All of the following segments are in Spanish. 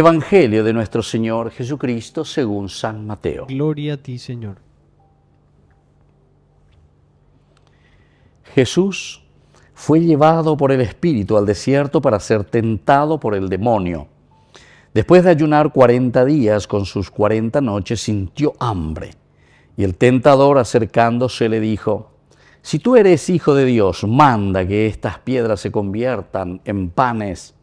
Evangelio de nuestro Señor Jesucristo según San Mateo. Gloria a ti, Señor. Jesús fue llevado por el Espíritu al desierto para ser tentado por el demonio. Después de ayunar cuarenta días con sus cuarenta noches, sintió hambre. Y el tentador acercándose le dijo, Si tú eres hijo de Dios, manda que estas piedras se conviertan en panes.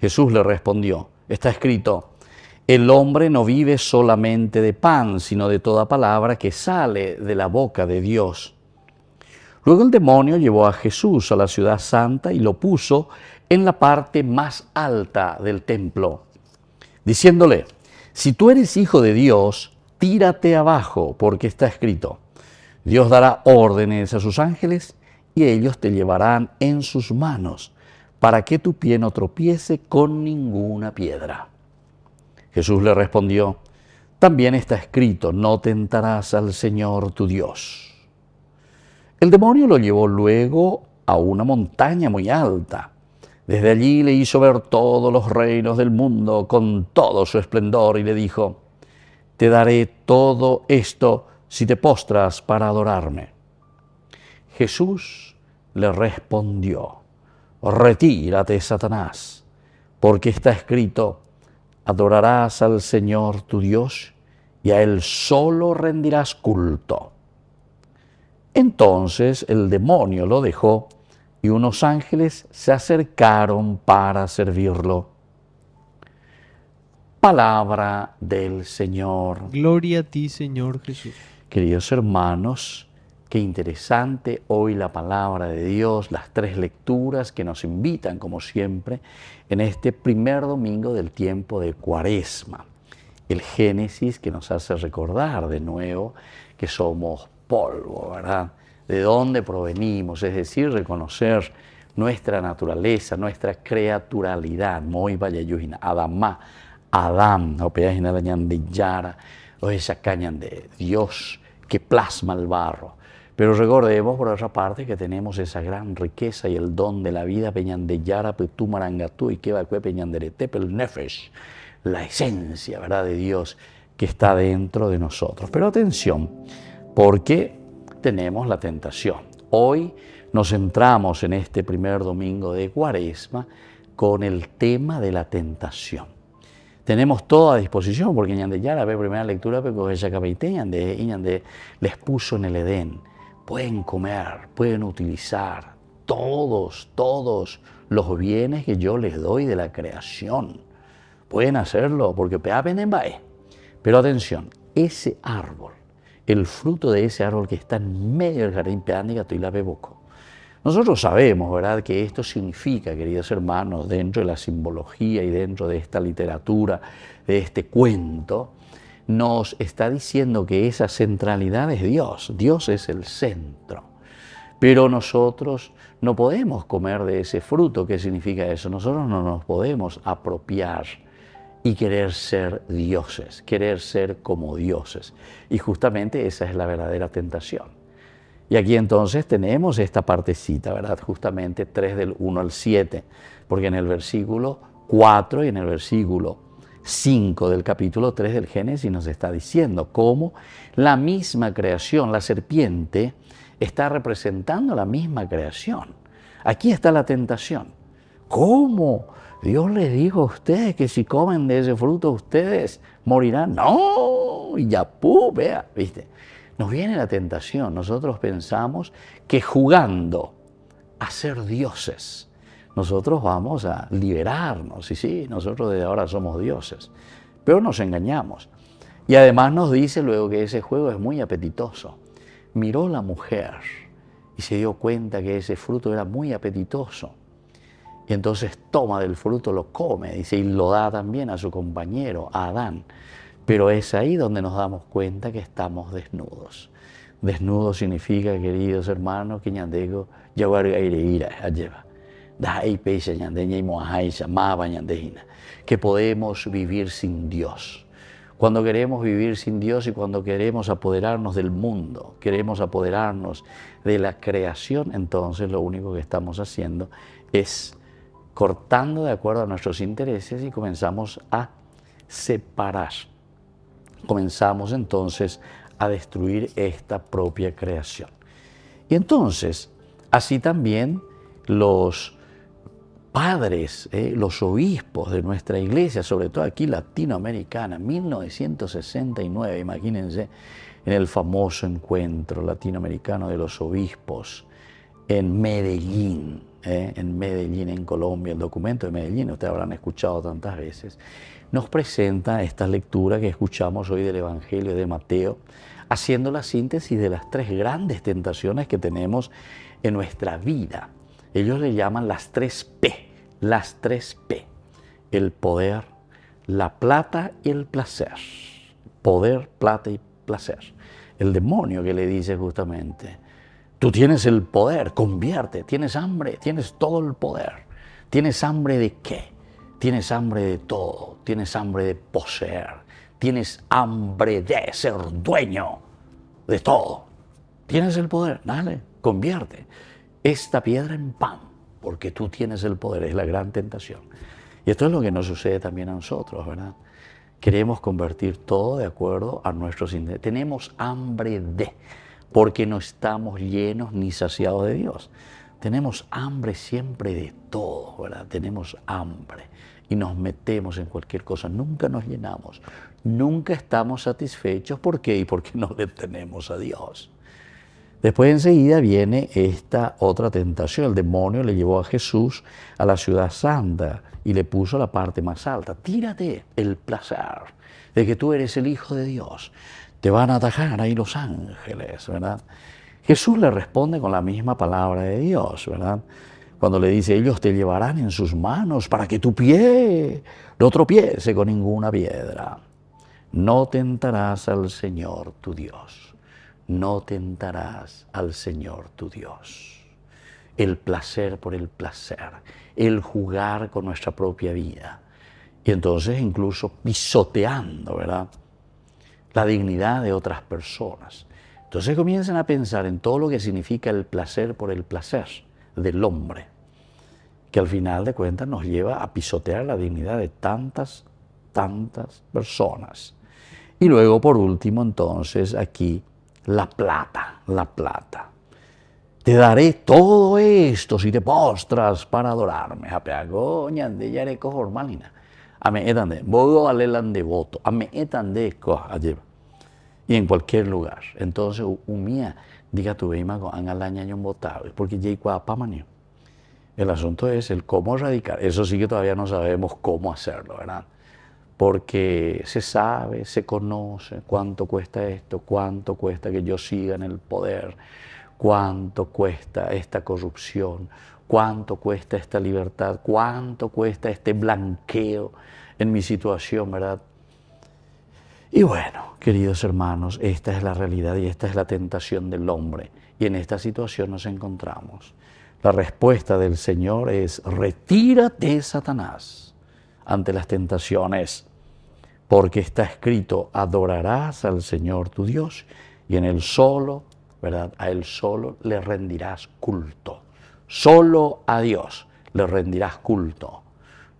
Jesús le respondió, está escrito, el hombre no vive solamente de pan, sino de toda palabra que sale de la boca de Dios. Luego el demonio llevó a Jesús a la ciudad santa y lo puso en la parte más alta del templo, diciéndole, si tú eres hijo de Dios, tírate abajo, porque está escrito, Dios dará órdenes a sus ángeles y ellos te llevarán en sus manos para que tu pie no tropiece con ninguna piedra. Jesús le respondió, también está escrito, no tentarás al Señor tu Dios. El demonio lo llevó luego a una montaña muy alta. Desde allí le hizo ver todos los reinos del mundo con todo su esplendor y le dijo, Te daré todo esto si te postras para adorarme. Jesús le respondió, retírate, Satanás, porque está escrito, adorarás al Señor tu Dios y a Él solo rendirás culto. Entonces el demonio lo dejó y unos ángeles se acercaron para servirlo. Palabra del Señor. Gloria a ti, Señor Jesús. Queridos hermanos, Qué interesante hoy la palabra de Dios, las tres lecturas que nos invitan, como siempre, en este primer domingo del tiempo de Cuaresma. El Génesis que nos hace recordar de nuevo que somos polvo, ¿verdad? De dónde provenimos, es decir, reconocer nuestra naturaleza, nuestra creaturalidad. Vaya Yujina, Adamá, Adam, opeyajina Dañan de Yara, esa caña de Dios que plasma el barro pero recordemos, por otra parte, que tenemos esa gran riqueza y el don de la vida, tu Petumarangatú y que pel Nefesh, la esencia, ¿verdad?, de Dios que está dentro de nosotros. Pero atención, porque tenemos la tentación. Hoy nos centramos en este primer domingo de Cuaresma con el tema de la tentación. Tenemos toda a disposición, porque Ñandeyara, la primera lectura, porque les puso en el Edén pueden comer, pueden utilizar todos, todos los bienes que yo les doy de la creación. Pueden hacerlo porque peapen en bae. Pero atención, ese árbol, el fruto de ese árbol que está en medio del jardín peánica, y la beboco. Nosotros sabemos, ¿verdad?, que esto significa, queridos hermanos, dentro de la simbología y dentro de esta literatura, de este cuento, nos está diciendo que esa centralidad es Dios, Dios es el centro. Pero nosotros no podemos comer de ese fruto, ¿qué significa eso? Nosotros no nos podemos apropiar y querer ser dioses, querer ser como dioses. Y justamente esa es la verdadera tentación. Y aquí entonces tenemos esta partecita, ¿verdad? Justamente 3 del 1 al 7, porque en el versículo 4 y en el versículo 5 del capítulo 3 del Génesis nos está diciendo cómo la misma creación, la serpiente, está representando la misma creación. Aquí está la tentación. ¿Cómo? Dios les dijo a ustedes que si comen de ese fruto ustedes morirán. No, yapú, vea, viste. Nos viene la tentación. Nosotros pensamos que jugando a ser dioses, nosotros vamos a liberarnos. Y sí, nosotros desde ahora somos dioses. Pero nos engañamos. Y además nos dice luego que ese juego es muy apetitoso. Miró la mujer y se dio cuenta que ese fruto era muy apetitoso. Y entonces toma del fruto, lo come, dice, y lo da también a su compañero, a Adán. Pero es ahí donde nos damos cuenta que estamos desnudos. Desnudo significa, queridos hermanos, que ñandego, yaguar ir a llevar. Que podemos vivir sin Dios. Cuando queremos vivir sin Dios y cuando queremos apoderarnos del mundo, queremos apoderarnos de la creación, entonces lo único que estamos haciendo es cortando de acuerdo a nuestros intereses y comenzamos a separar. Comenzamos entonces a destruir esta propia creación. Y entonces, así también los padres, eh, los obispos de nuestra iglesia, sobre todo aquí latinoamericana, 1969, imagínense, en el famoso encuentro latinoamericano de los obispos en Medellín, eh, en Medellín, en Colombia, el documento de Medellín, ustedes habrán escuchado tantas veces, nos presenta esta lectura que escuchamos hoy del Evangelio de Mateo, haciendo la síntesis de las tres grandes tentaciones que tenemos en nuestra vida. Ellos le llaman las tres P, las tres P, el poder, la plata y el placer. Poder, plata y placer. El demonio que le dice justamente, tú tienes el poder, convierte, tienes hambre, tienes todo el poder. ¿Tienes hambre de qué? Tienes hambre de todo, tienes hambre de poseer, tienes hambre de ser dueño de todo. Tienes el poder, dale, convierte esta piedra en pan, porque tú tienes el poder, es la gran tentación. Y esto es lo que nos sucede también a nosotros, ¿verdad? Queremos convertir todo de acuerdo a nuestros intereses. Tenemos hambre de, porque no estamos llenos ni saciados de Dios. Tenemos hambre siempre de todo, ¿verdad? Tenemos hambre y nos metemos en cualquier cosa. Nunca nos llenamos, nunca estamos satisfechos. ¿Por qué? Y porque no le tenemos a Dios. Después enseguida viene esta otra tentación. El demonio le llevó a Jesús a la ciudad santa y le puso la parte más alta. Tírate el placer de que tú eres el Hijo de Dios. Te van a atajar ahí los ángeles, ¿verdad? Jesús le responde con la misma palabra de Dios, ¿verdad? Cuando le dice, ellos te llevarán en sus manos para que tu pie no tropiece con ninguna piedra. No tentarás al Señor tu Dios no tentarás al Señor tu Dios. El placer por el placer, el jugar con nuestra propia vida. Y entonces incluso pisoteando, ¿verdad? La dignidad de otras personas. Entonces comienzan a pensar en todo lo que significa el placer por el placer del hombre, que al final de cuentas nos lleva a pisotear la dignidad de tantas, tantas personas. Y luego, por último, entonces aquí la plata, la plata. Te daré todo esto si te postras para adorarme. Apeago, ñandeyareco, formalina. Ame etande, eh, bogo alelan devoto. Ame etande, eh, lleva. Y en cualquier lugar. Entonces, humía. diga tu veimago, angalaña Es porque ya pamanio. El asunto es el cómo erradicar. Eso sí que todavía no sabemos cómo hacerlo, ¿verdad? porque se sabe, se conoce cuánto cuesta esto, cuánto cuesta que yo siga en el poder, cuánto cuesta esta corrupción, cuánto cuesta esta libertad, cuánto cuesta este blanqueo en mi situación, ¿verdad? Y bueno, queridos hermanos, esta es la realidad y esta es la tentación del hombre. Y en esta situación nos encontramos. La respuesta del Señor es, retírate, Satanás ante las tentaciones, porque está escrito, adorarás al Señor tu Dios y en Él solo, ¿verdad? A Él solo le rendirás culto. Solo a Dios le rendirás culto,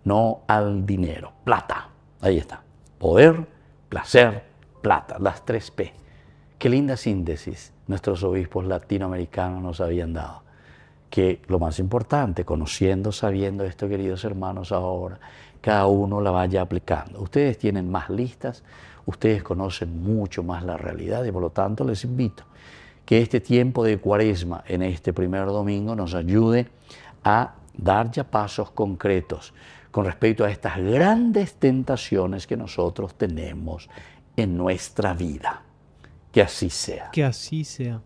no al dinero. Plata, ahí está. Poder, placer, plata, las tres P. Qué linda síntesis nuestros obispos latinoamericanos nos habían dado que lo más importante, conociendo, sabiendo esto, queridos hermanos, ahora, cada uno la vaya aplicando. Ustedes tienen más listas, ustedes conocen mucho más la realidad y por lo tanto les invito que este tiempo de cuaresma en este primer domingo nos ayude a dar ya pasos concretos con respecto a estas grandes tentaciones que nosotros tenemos en nuestra vida. Que así sea. Que así sea.